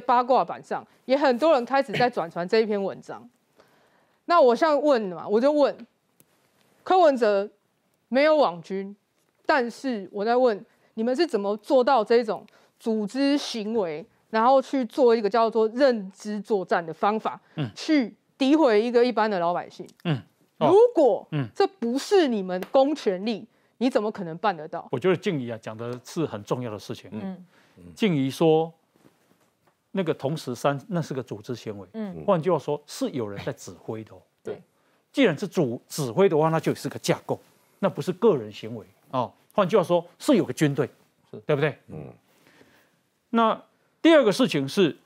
八卦版上也很多人开始在转传这一篇文章。那我像问嘛，我就问柯文哲没有网军，但是我在问你们是怎么做到这种组织行为，然后去做一个叫做认知作战的方法，嗯，去诋毁一个一般的老百姓，嗯，如果嗯这不是你们公权力，你怎么可能办得到？我觉得静怡啊讲的是很重要的事情，嗯，静怡说。那个同时三，那是个组织行为。嗯，换句话说，是有人在指挥的哦。对，既然是主指挥的话，那就是个架构，那不是个人行为啊。换句话说，是有个军队，是对不对？嗯。那第二个事情是，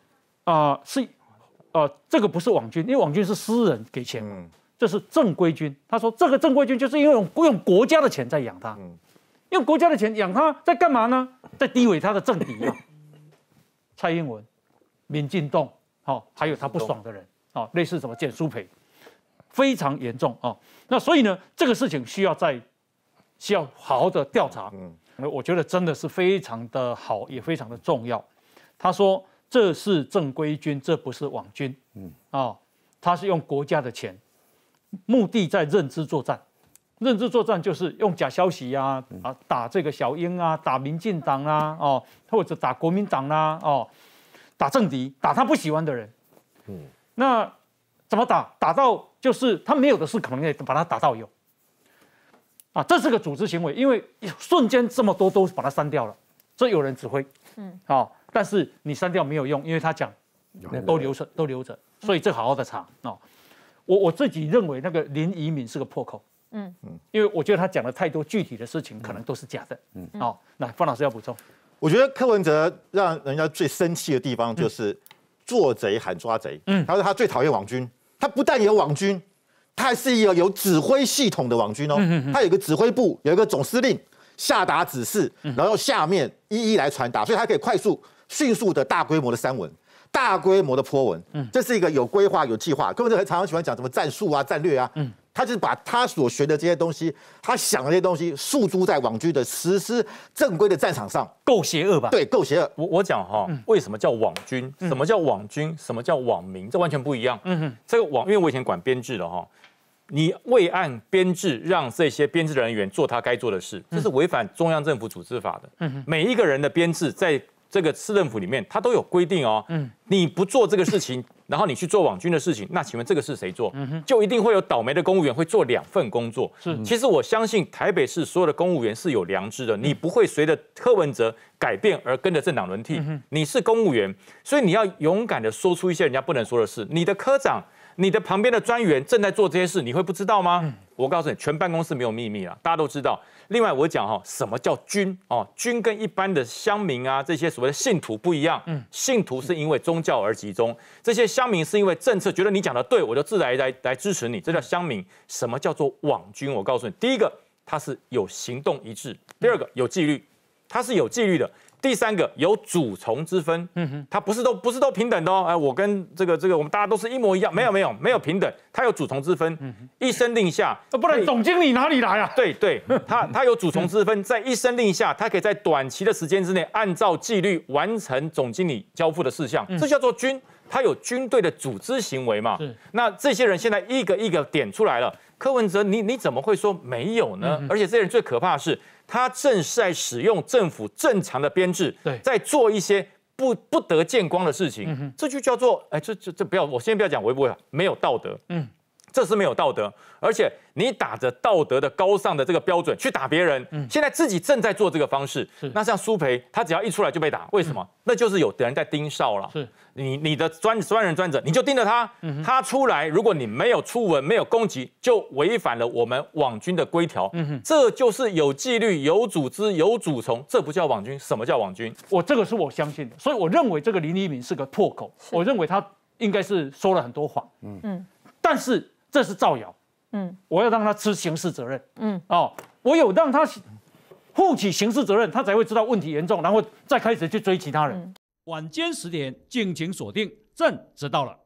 啊，是，呃，这个不是网军，因为网军是私人给钱嘛，这是正规军。他说这个正规军就是因为用国家的钱在养他，用国家的钱养他在干嘛呢？在诋毁他的政敌，蔡英文。民进党，好，还有他不爽的人，好，类似什么简书培，非常严重啊。那所以呢，这个事情需要再需要好好的调查。嗯，那我觉得真的是非常的好，也非常的重要。他说这是正规军，这不是网军。嗯，啊，他是用国家的钱，目的在认知作战。认知作战就是用假消息呀，啊，打这个小英啊，打民进党啦，哦，或者打国民党啦，哦。打政敌，打他不喜欢的人，嗯，那怎么打？打到就是他没有的事，可能也把他打到有。啊，这是个组织行为，因为瞬间这么多都把他删掉了，这有人指挥，嗯，好，但是你删掉没有用，因为他讲，都留着，都留着，所以这好好的查哦。我我自己认为那个林怡敏是个破口，嗯嗯，因为我觉得他讲了太多具体的事情，可能都是假的，嗯，哦，那方老师要补充。我觉得柯文哲让人家最生气的地方就是做贼喊抓贼。嗯，他说他最讨厌网军，他不但有网军，他还是一个有指挥系统的网军哦。嗯他有一个指挥部，有一个总司令下达指示，然后下面一一来传达，所以他可以快速、迅速的大规模的删文、大规模的泼文。这是一个有规划、有计划。柯文哲常常喜欢讲什么战术啊、战略啊。嗯。他就把他所学的这些东西，他想的那些东西，诉诸在网军的实施正规的战场上，够邪恶吧？对，够邪恶。我我讲哈，为什么叫网军？什么叫网军？什么叫网民？这完全不一样。嗯哼，这个网，因为我以前管编制的哈，你未按编制让这些编制人员做他该做的事，这是违反中央政府组织法的。每一个人的编制在这个市政府里面，他都有规定哦。你不做这个事情。然后你去做网军的事情，那请问这个是谁做？嗯就一定会有倒霉的公务员会做两份工作。是，其实我相信台北市所有的公务员是有良知的，你不会随着柯文哲。改变而跟着政党轮替，你是公务员，所以你要勇敢的说出一些人家不能说的事。你的科长、你的旁边的专员正在做这些事，你会不知道吗？我告诉你，全办公室没有秘密了，大家都知道。另外，我讲哈，什么叫军？哦，军跟一般的乡民啊，这些所谓的信徒不一样。嗯，信徒是因为宗教而集中，这些乡民是因为政策觉得你讲的对，我就自来来来支持你，这叫乡民。什么叫做网军？我告诉你，第一个，它是有行动一致；，第二个，有纪律。它是有纪律的。第三个有主从之分，嗯哼，它不是都不是都平等的哦。哎，我跟这个这个我们大家都是一模一样，没有没有没有平等，它有主从之分，一声令下，不然总经理哪里来啊？对对，他他有主从之分，在一声令下，他可以在短期的时间之内按照纪律完成总经理交付的事项，这叫做军。他有军队的组织行为嘛？那这些人现在一个一个点出来了。柯文哲，你你怎么会说没有呢？而且这些人最可怕的是，他正在使用政府正常的编制，在做一些不不得见光的事情。这就叫做，哎，这这这，不要我先不要讲，违不会没有道德？嗯。这是没有道德，而且你打着道德的高尚的这个标准去打别人，现在自己正在做这个方式。那像苏培，他只要一出来就被打，为什么？那就是有人在盯梢了。是，你你的专专人专者，你就盯着他。他出来，如果你没有出文、没有攻击，就违反了我们网军的规条。嗯这就是有纪律、有组织、有主从，这不叫网军。什么叫网军？我这个是我相信的，所以我认为这个林立明是个破狗，我认为他应该是说了很多谎。嗯嗯，但是。这是造谣，嗯，我要让他吃刑事责任，嗯，哦，我有让他负起刑事责任，他才会知道问题严重，然后再开始去追其他人。晚间十点，敬请锁定，朕知道了。